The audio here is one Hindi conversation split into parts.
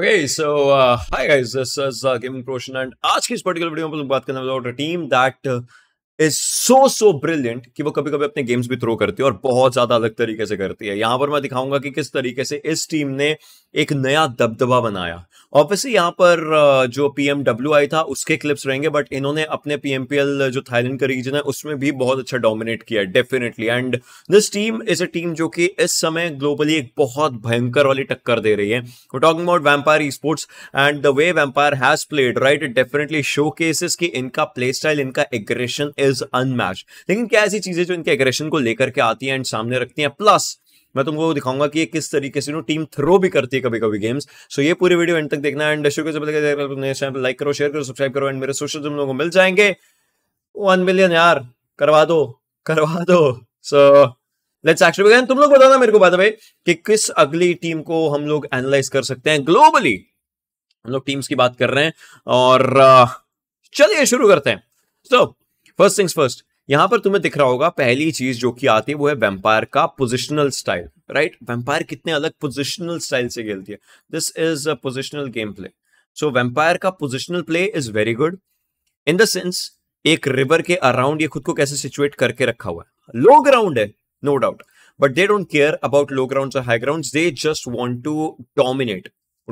Okay, so uh, hi guys, this is uh, Gaming Protion and आज की this particular video में हम लोग about a team that uh, is so so brilliant कि वो कभी कभी अपने गेम्स भी थ्रो करती है और बहुत ज्यादा अलग तरीके से करती है यहां पर मैं दिखाऊंगा कि किस तरीके से इस टीम ने एक नया दबदबा बनाया ऑब्वियसली यहाँ पर जो पी पीएमडब्ल्यू आई था उसके क्लिप्स रहेंगे बट इन्होंने अपने पी पी एम एल जो थाईलैंड का रीजन है उसमें भी बहुत अच्छा डोमिनेट किया definitely and this team is a team जो कि इस समय ग्लोबली एक बहुत भयंकर वाली टक्कर दे रही है वो talking about Vampire e sports and the way Vampire has played right it definitely showcases की इनका प्ले स्टाइल इनका एग्रेशन इज इज अनमैच लेकिन क्या ऐसी चीजें जो इनके एग्रेशन को लेकर के आती हैं एंड सामने रखती हैं प्लस मैं तुमको दिखाऊंगा कि ये किस तरीके से नो टीम थ्रो भी करती है कभी कभी गेम्स सो ये पूरी वीडियो एंड तक देखना एंड लाइक करो शेयर करो सब्सक्राइब करो एंड मेरे सोशल तुम लोगों को मिल जाएंगे वन मिलियन यार करवा दो करवा दो सो लेट्स एक्चुअली तुम लोग बताना मेरे को बात भाई कि किस अगली टीम को हम लोग एनालाइज कर सकते हैं ग्लोबली हम लोग टीम्स की बात कर रहे हैं और uh, चलिए शुरू करते हैं so so, first things first यहां पर तुम्हें दिख रहा होगा पहली चीज जो कि आती है वो है वेम्पायर का पोजिशनल स्टाइल राइट वेम्पायर कितने अलग पोजिशनल स्टाइल से खेलती है this is a positional game play so Vampire का positional play is very good in the sense एक रिवर के अराउंड ये खुद को कैसे सिचुएट करके रखा हुआ है लो ग्राउंड है no doubt but they don't care about low ground और high ground they just want to dominate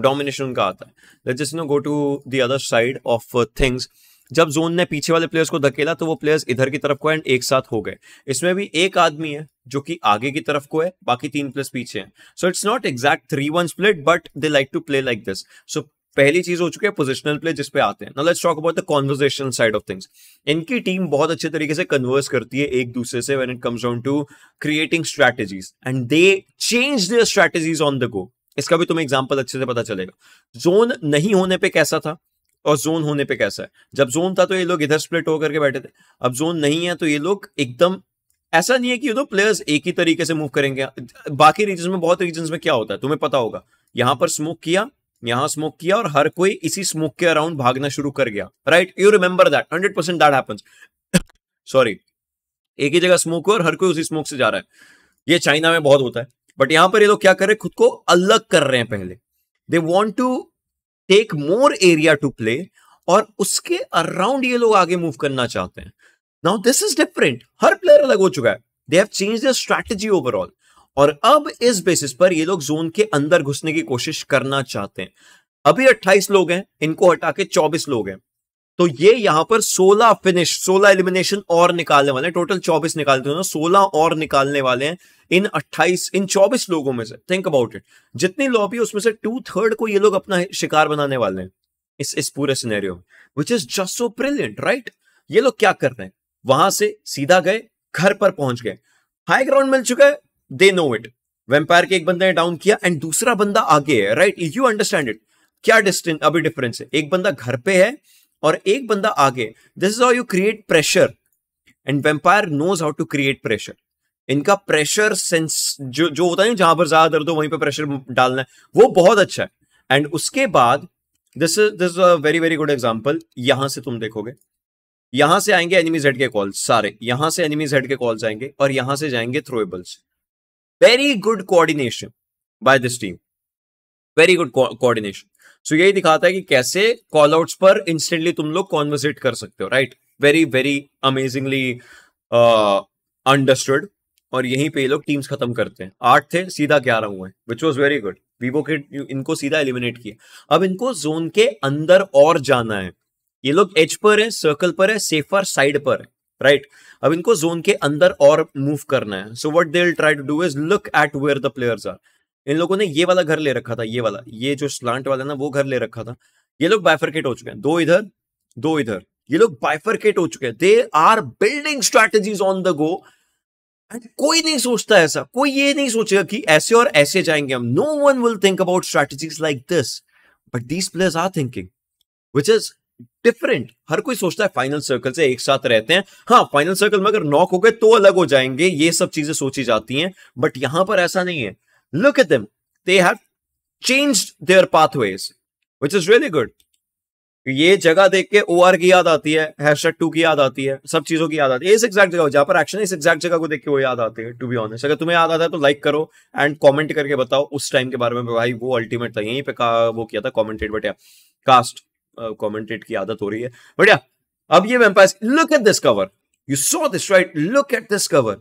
domination उनका आता है let just no go to the other side of things जब जोन ने पीछे वाले प्लेयर्स को धकेला तो वो प्लेयर्स इधर की तरफ को एंड एक साथ हो गए इसमें भी एक आदमी है जो कि आगे की तरफ को है बाकी तीन प्लेयर्स पीछे हैं so it's not exact three one split but they like to play like this so पहली चीज हो चुकी है पोजिशनल प्ले जिसपे आते हैं let's talk about the conversation side of things इनकी टीम बहुत अच्छे तरीके से कन्वर्स करती है एक दूसरे से when it comes down to creating strategies and they change their strategies on the go इसका भी तुम्हें एग्जाम्पल अच्छे से पता चलेगा जोन नहीं होने पे कैसा था और जोन होने पे कैसा है जब जोन था तो ये लोग इधर स्प्लिट होकर के बैठे थे अब जोन नहीं है तो ये लोग एकदम ऐसा नहीं है कि ये दो प्लेयर्स एक ही तरीके से मूव करेंगे बाकी रीजन में बहुत रीजन में क्या होता है तुम्हें पता होगा यहां पर स्मोक किया यहां स्मोक किया और हर कोई इसी स्मोक के अराउंड भागना शुरू कर गया right you remember that hundred percent that happens sorry एक ही जगह स्मोक हुआ और हर कोई उसी स्मोक से जा रहा है ये चाइना में बहुत होता है बट यहां पर ये लोग क्या कर रहे हैं खुद को अलग कर रहे हैं पहले they want to take more area to play और उसके अराउंड ये लोग आगे मूव करना चाहते हैं नाउ दिस इज डिफरेंट हर प्लेयर अलग हो चुका है they have change their strategy overall और अब इस बेसिस पर ये लोग जोन के अंदर घुसने की कोशिश करना चाहते हैं अभी 28 लोग हैं इनको हटा के 24 लोग हैं तो ये यहां पर 16 फिनिश 16 एलिमिनेशन और निकालने वाले हैं टोटल 24 निकालते हैं 16 और निकालने वाले हैं इन 28 इन 24 लोगों में से थिंक अबाउट इट जितनी लॉबी उसमें से टू थर्ड को ये लोग अपना शिकार बनाने वाले हैं इस इस पूरे सिनेरियो में which is just so brilliant right ये लोग क्या कर रहे हैं वहां से सीधा गए घर पर पहुंच गए हाई ग्राउंड मिल चुका है दे नो इट वेम्पायर के एक बंदे ने डाउन किया एंड दूसरा बंदा आगे है राइट यू अंडरस्टैंड इट क्या डिस्टेंस अभी डिफरेंस है एक बंदा घर पे है और एक बंदा आगे this is how you create pressure and Vampire knows how to create pressure इनका प्रेशर सेंस जो जो होता है जहां पर ज्यादा दर्द हो वहीं पर प्रेशर डालना है वो बहुत अच्छा है एंड उसके बाद this is this a very very good example यहां से तुम देखोगे यहां से आएंगे एनिमीज हेड के कॉल सारे यहां से एनिमीज हेड के कॉल्स आएंगे और यहां से जाएंगे throwables very good coordination by this team very good coordination so यही दिखाता है कि कैसे कॉल आउट्स पर इंस्टेंटली तुम लोग कॉन्वर्सेट कर सकते हो right very very amazingly understood और यहीं पे ये लोग टीम्स खत्म करते हैं आठ थे सीधा ग्यारह हुए विच वॉज वेरी गुड वीवो के इनको सीधा एलिमिनेट किया अब इनको जोन के अंदर और जाना है ये लोग एच पर है सर्कल पर है सेफर साइड पर है राइट right? अब इनको जोन के अंदर और मूव करना है so what they try to do is look at where the players are इन लोगों ने ये वाला घर ले रखा था ये वाला ये जो स्लांट वाला ना वो घर ले रखा था ये लोग बाइफरकेट हो चुके हैं दो इधर दो इधर ये लोग बाइफरकेट हो चुके हैं they are building strategies on the go and कोई नहीं सोचता ऐसा कोई ये नहीं सोचेगा कि ऐसे और ऐसे जाएंगे हम no one will think about strategies like this but these players are thinking which is different हर कोई सोचता है फाइनल सर्कल से एक साथ रहते हैं हाँ फाइनल सर्कल में अगर नॉक हो गए तो अलग हो जाएंगे ये सब चीजें सोची जाती हैं बट यहां पर ऐसा नहीं है Look at them. They have changed their pathways, which is really good. ये जगह देख के ओ आर की याद आती है हैशटैग टू की याद आती है सब चीजों की याद आती है इस एग्जैक्ट जगह जहां पर एक्शन इस एग्जैक्ट जगह को देख के वो याद आती है टू बी ऑनेस्ट अगर तुम्हें याद आता है तो लाइक करो एंड कमेंट करके बताओ उस टाइम के बारे में भाई वो अल्टीमेट था यहीं पे का, वो किया था कॉमेंटेड बट कास्ट कॉमेंटेड की आदत हो रही है बढ़िया अब ये Vampire look at this cover you so this right look at this cover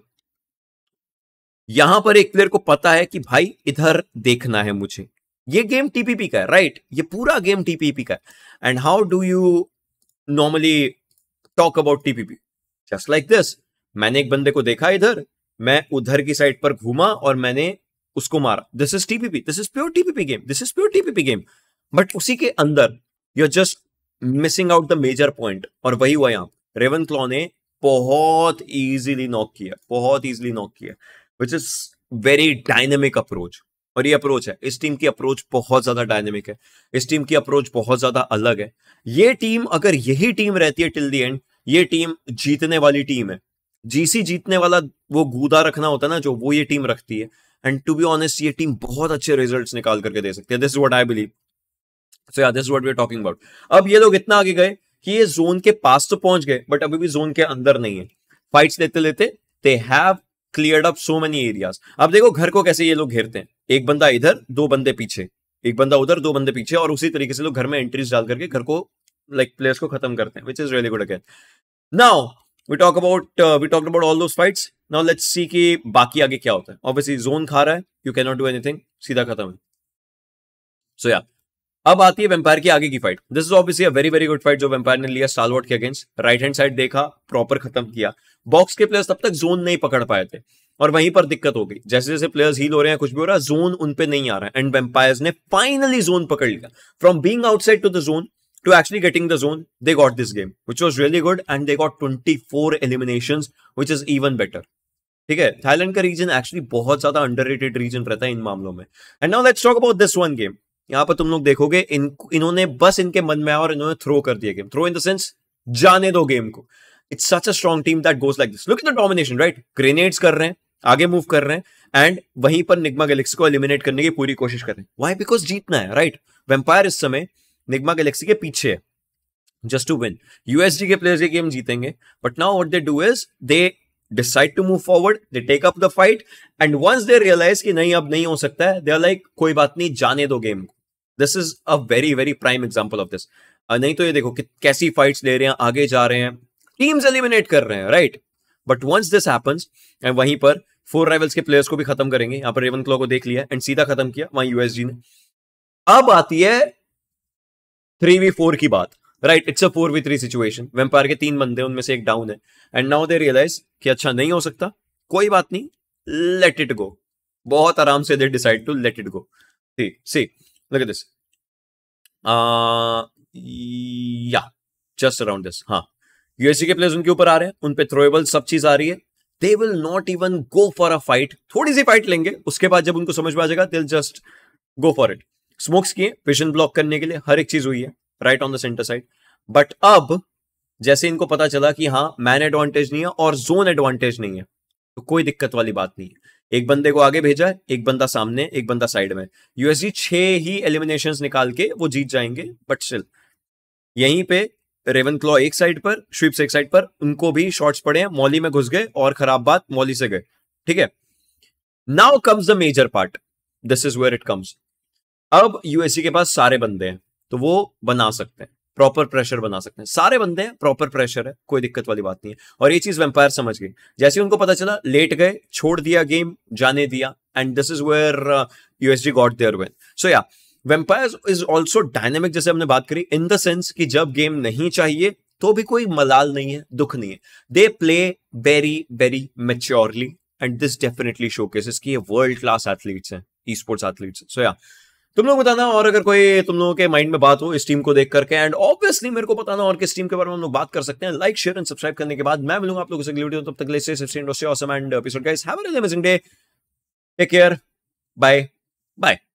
यहां पर एक प्लेयर को पता है कि भाई इधर देखना है मुझे ये गेम टीपीपी का है राइट ये पूरा गेम टीपीपी का है and how do you normally talk about TPP just like this मैंने एक बंदे को देखा इधर मैं उधर की साइड पर घूमा और मैंने उसको मारा this is TPP this is pure TPP game this is pure TPP game but उसी के अंदर you are just missing out the major point और वही हुआ यहां रेवन क्लॉ ने बहुत इजीली नॉक किया बहुत इजीली नॉक किया which is very dynamic approach और ये अप्रोच है इस टीम की अप्रोच बहुत ज्यादा डायनेमिक है इस टीम की अप्रोच बहुत ज्यादा अलग है ये टीम अगर यही टीम रहती है टिल दी एंड ये टीम जीतने वाली टीम है जीसी जीतने वाला वो गूदा रखना होता है ना जो वो ये टीम रखती है एंड टू बी ऑनेस्ट ये टीम बहुत अच्छे रिजल्ट निकाल करके दे सकती है this what I believe so yeah this what we talking about अब ये लोग इतना आगे गए कि ये जोन के पास तो पहुंच गए बट अभी भी जोन के अंदर नहीं है फाइट्स लेते लेते they have clear up so many areas अब देखो घर को कैसे ये लोग घेरते हैं एक बंदा इधर दो बंदे पीछे एक बंदा उधर दो बंदे पीछे और उसी तरीके से लोग घर में एंट्रीज डाल करके घर को लाइक like, प्लेयर्स को खत्म करते हैं which is really good again now we talk about we talk about all those fights now let's see कि बाकी आगे क्या होता है ऑब्वियसली जोन खा रहा है you can not do anything सीधा खत्म है सो so, या yeah. अब आती है वेम्पायर की आगे की fight this is obviously a very very good fight जो वेम्पायर ने लिया स्टालवर्ट के अगेंस्ट राइट हैंड साइड देखा प्रॉपर खत्म किया बॉक्स के प्लेयर्स तब तक जोन नहीं पकड़ पाए थे और वहीं पर दिक्कत हो गई जैसे जैसे प्लेयर्स हील हो रहे हैं कुछ भी हो रहा है जोन उन पे नहीं आ रहा है एंड वेम्पायर्स ने फाइनली जोन पकड़ लिया from being outside to the zone actually getting the zone they got this game which was really good and they got twenty four elimination which is even better ठीक है थाईलैंड का रीजन एक्चुअली बहुत ज्यादा अंडर रीजन रहता है इन मामलों में and now let's talk about this one game यहाँ पर तुम लोग देखोगे इन इन्होंने बस इनके मन में आया और इन्होंने थ्रो कर दिया game throw in the sense जाने दो गेम को it's such a strong team that goes like this look in the domination right grenades कर रहे हैं आगे मूव कर रहे हैं एंड वहीं पर निगमा गैलेक्सी को एलिमिनेट करने की पूरी कोशिश कर रहे हैं वाई बिकॉज जीतना है राइट right? वेम्पायर इस समय निगमा गैलेक्सी के पीछे है जस्ट टू विन यूएसडी के प्लेयर्स ये गेम जीतेंगे but now what they do is they decide to move forward they take up the fight and once they realise कि नहीं अब नहीं हो सकता है दे आर लाइक कोई बात नहीं जाने दो गेम को this is a very very prime example of this नहीं तो ये देखो कि कैसी फाइट्स ले रहे हैं आगे जा रहे हैं टीम्स एलिमिनेट कर रहे हैं right but once this happens and वहीं पर फोर राइवल्स के प्लेयर्स को भी खत्म करेंगे यहां पर रेवन क्लो को देख लिया एंड सीधा खत्म किया वहां यूएसजी ने अब आती है थ्री वी फोर की बात right it's a four v three situation vampire के तीन बंदे उनमें से एक डाउन है एंड नाउ दे रियलाइज कि अच्छा नहीं हो सकता कोई बात नहीं लेट इट गो बहुत आराम से they decide to let it go see see Look at this. Uh, yeah, just around this. हाँ यूएससी के प्लेयर्स उनके ऊपर आ रहे हैं उन पे थ्रोएबल सब चीज आ रही है they will not even go for a fight थोड़ी सी फाइट लेंगे उसके बाद जब उनको समझ में आ जाएगा दिल just go for it smokes किए विजन ब्लॉक करने के लिए हर एक चीज हुई है right on the center side but अब जैसे इनको पता चला कि हाँ मैन एडवांटेज नहीं है और जोन एडवांटेज नहीं है तो कोई दिक्कत वाली बात नहीं है एक बंदे को आगे भेजा एक बंदा सामने एक बंदा साइड में यूएसडी छह ही एलिमिनेशन निकाल के वो जीत जाएंगे बट स्टिल यहीं पे रेवन क्लॉ एक साइड पर स्वीप्स एक साइड पर उनको भी शॉट्स पड़े हैं मॉली में घुस गए और खराब बात मॉली से गए ठीक है now comes the major part this is where it comes अब यूएससी के पास सारे बंदे हैं तो वो बना सकते हैं प्रॉपर प्रेशर बना सकते हैं सारे बंदे हैं प्रॉपर प्रेशर है कोई दिक्कत वाली बात नहीं है और ये चीज वेम्पायर समझ गई जैसे उनको पता चला लेट गए छोड़ दिया गेम जाने दिया and this is where USD got their win so या वेम्पायर इज ऑल्सो डायनेमिक जैसे हमने बात करी इन द सेंस कि जब गेम नहीं चाहिए तो भी कोई मलाल नहीं है दुख नहीं है they play very very maturely and this definitely showcases कि वर्ल्ड क्लास एथलीट्स हैं ई स्पोर्ट्स एथलीट्स सो या तुम लोग बताना और अगर कोई तुम लोगों के माइंड में बात हो इस टीम को देख करके एंड ऑब्वियसली मेरे को बताना और किस टीम के बारे में हम लोग बात कर सकते हैं लाइक शेयर एंड सब्सक्राइब करने के बाद मैं मिलूंगा आप लोगों से अगली वीडियो तब तक episode guys have a amazing day take care bye bye